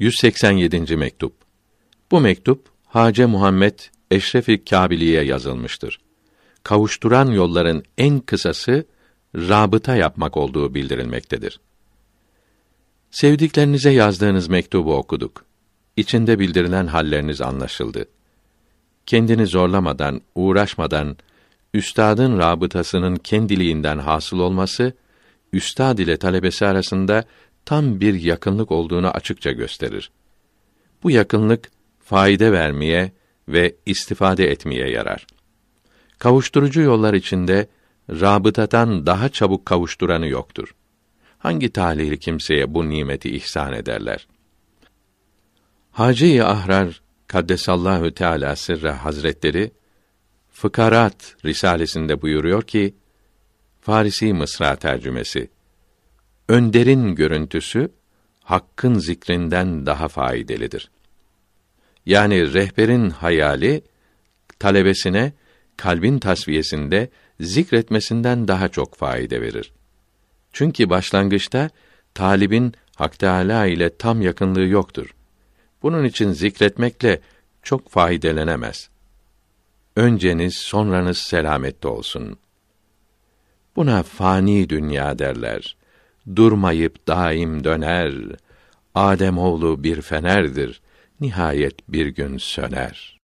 187. mektup. Bu mektup Hace Muhammed Eşrefi Kabili'ye yazılmıştır. Kavuşturan yolların en kısası rabıta yapmak olduğu bildirilmektedir. Sevdiklerinize yazdığınız mektubu okuduk. İçinde bildirilen halleriniz anlaşıldı. Kendini zorlamadan, uğraşmadan üstadın rabıtasının kendiliğinden hasıl olması üstad ile talebesi arasında tam bir yakınlık olduğunu açıkça gösterir. Bu yakınlık fayda vermeye ve istifade etmeye yarar. Kavuşturucu yollar içinde rabıtadan daha çabuk kavuşturanı yoktur. Hangi talihli kimseye bu nimeti ihsan ederler? Hacı-i Ahrar Kaddesallahu Teala Sırre Hazretleri Fıkarat Risalesinde buyuruyor ki Farisi Mısra tercümesi önderin görüntüsü hakkın zikrinden daha faydalıdır. Yani rehberin hayali talebesine kalbin tasviyesinde zikretmesinden daha çok fayda verir. Çünkü başlangıçta talibin Hak Teâlâ ile tam yakınlığı yoktur. Bunun için zikretmekle çok faydelenemez. Önceniz sonranız selamette olsun. Buna fani dünya derler.'' durmayıp daim döner. Adem oğlu bir fenerdir, nihayet bir gün söner.